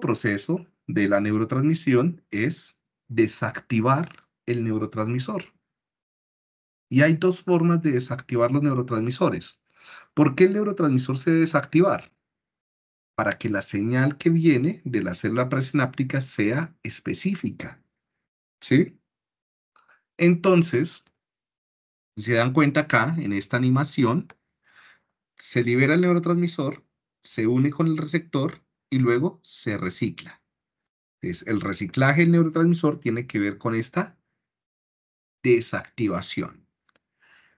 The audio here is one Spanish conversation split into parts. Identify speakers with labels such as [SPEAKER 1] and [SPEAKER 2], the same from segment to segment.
[SPEAKER 1] proceso de la neurotransmisión es desactivar el neurotransmisor. Y hay dos formas de desactivar los neurotransmisores. ¿Por qué el neurotransmisor se debe desactivar? Para que la señal que viene de la célula presináptica sea específica. ¿Sí? Entonces, si se dan cuenta acá, en esta animación, se libera el neurotransmisor, se une con el receptor y luego se recicla. Entonces, el reciclaje del neurotransmisor tiene que ver con esta desactivación.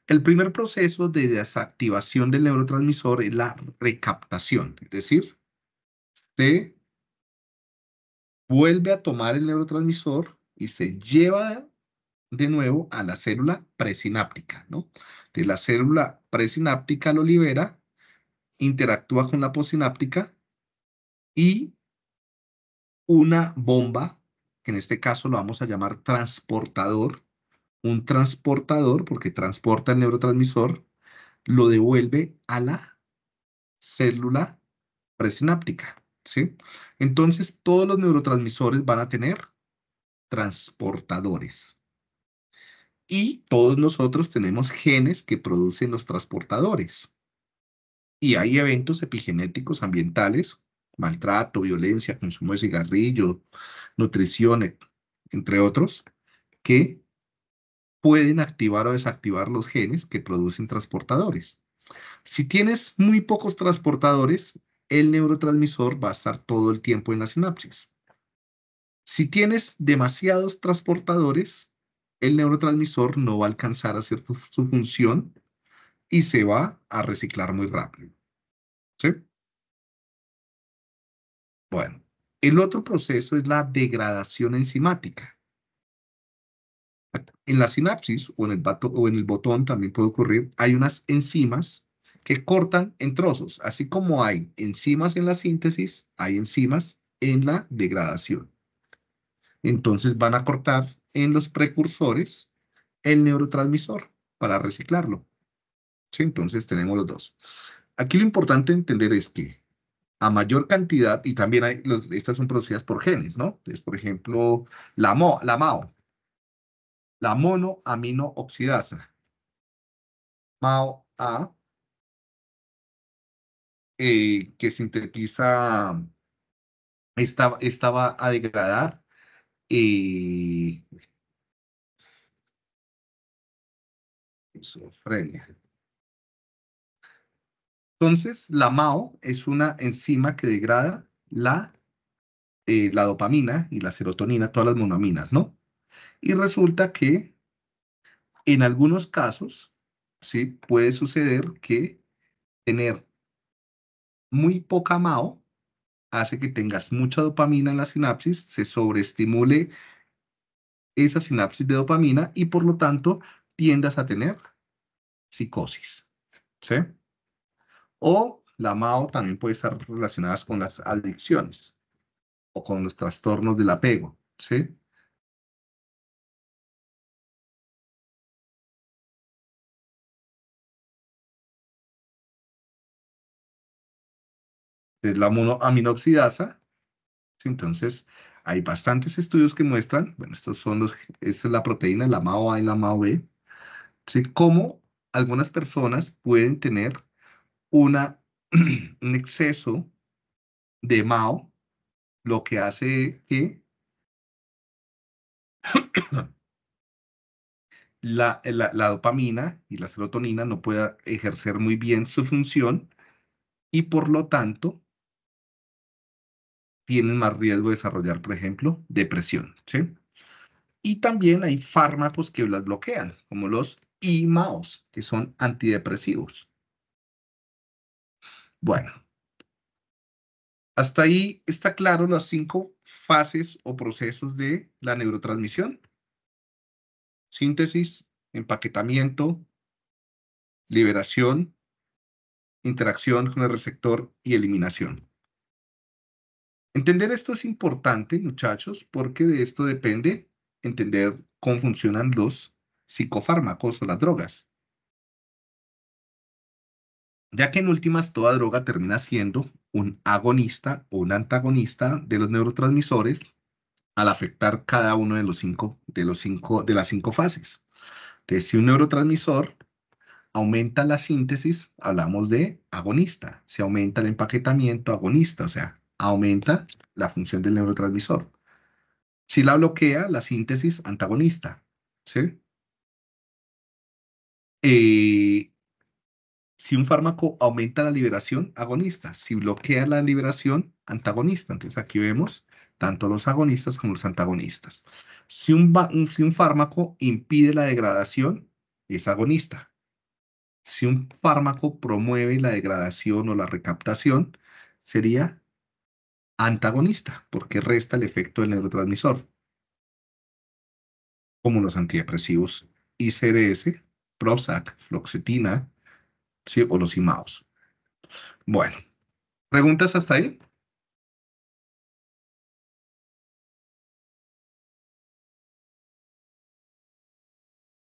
[SPEAKER 1] El primer proceso de desactivación del neurotransmisor es la recaptación, es decir, se vuelve a tomar el neurotransmisor y se lleva de nuevo a la célula presináptica, ¿no? De la célula presináptica lo libera, interactúa con la posináptica y una bomba, que en este caso lo vamos a llamar transportador, un transportador, porque transporta el neurotransmisor, lo devuelve a la célula presináptica. ¿sí? Entonces, todos los neurotransmisores van a tener transportadores. Y todos nosotros tenemos genes que producen los transportadores. Y hay eventos epigenéticos ambientales maltrato, violencia, consumo de cigarrillo, nutrición, entre otros, que pueden activar o desactivar los genes que producen transportadores. Si tienes muy pocos transportadores, el neurotransmisor va a estar todo el tiempo en la sinapsis. Si tienes demasiados transportadores, el neurotransmisor no va a alcanzar a hacer su función y se va a reciclar muy rápido. ¿Sí? Bueno, el otro proceso es la degradación enzimática. En la sinapsis o en el, botón también puede ocurrir, hay unas enzimas que cortan en trozos. Así como hay enzimas en la síntesis, hay enzimas en la degradación. Entonces van a cortar en los precursores el neurotransmisor para reciclarlo. entonces tenemos los dos. Aquí lo importante entender es que a mayor cantidad, y también hay, estas son producidas por genes, ¿no? Entonces, por ejemplo, la, mo, la MAO, la monoaminooxidasa, MAO-A, eh, que sintetiza, esta, va a degradar y eh, esofrenia entonces, la MAO es una enzima que degrada la, eh, la dopamina y la serotonina, todas las monaminas, ¿no? Y resulta que en algunos casos, sí, puede suceder que tener muy poca MAO hace que tengas mucha dopamina en la sinapsis, se sobreestimule esa sinapsis de dopamina y por lo tanto tiendas a tener psicosis. ¿Sí? O la MAO también puede estar relacionadas con las adicciones o con los trastornos del apego, ¿sí? Es la aminoxidasa. Entonces, hay bastantes estudios que muestran, bueno, estos son esta es la proteína, la MAO A y la MAO B, ¿sí? Cómo algunas personas pueden tener un exceso de Mao, lo que hace que la, dopamina y la serotonina no pueda ejercer muy bien su función y por lo tanto tienen más riesgo de desarrollar, por ejemplo, depresión. Y también hay fármacos que las bloquean, como los IMAOs, que son antidepresivos. Bueno, hasta ahí está claro las cinco fases o procesos de la neurotransmisión. Síntesis, empaquetamiento, liberación, interacción con el receptor y eliminación. Entender esto es importante, muchachos, porque de esto depende entender cómo funcionan los psicofármacos o las drogas ya que en últimas toda droga termina siendo un agonista o un antagonista de los neurotransmisores al afectar cada uno de los cinco de los cinco de las cinco fases. Entonces, si un neurotransmisor aumenta la síntesis, hablamos de agonista. Si aumenta el empaquetamiento, agonista, o sea, aumenta la función del neurotransmisor. Si la bloquea, la síntesis antagonista, ¿sí? Eh, si un fármaco aumenta la liberación, agonista. Si bloquea la liberación, antagonista. Entonces aquí vemos tanto los agonistas como los antagonistas. Si un, un fármaco impide la degradación, es agonista. Si un fármaco promueve la degradación o la recaptación, sería antagonista, porque resta el efecto del neurotransmisor, como los antidepresivos ICDS, Prozac, floxetina, ¿sí? O los IMAOs. Bueno, ¿preguntas hasta ahí?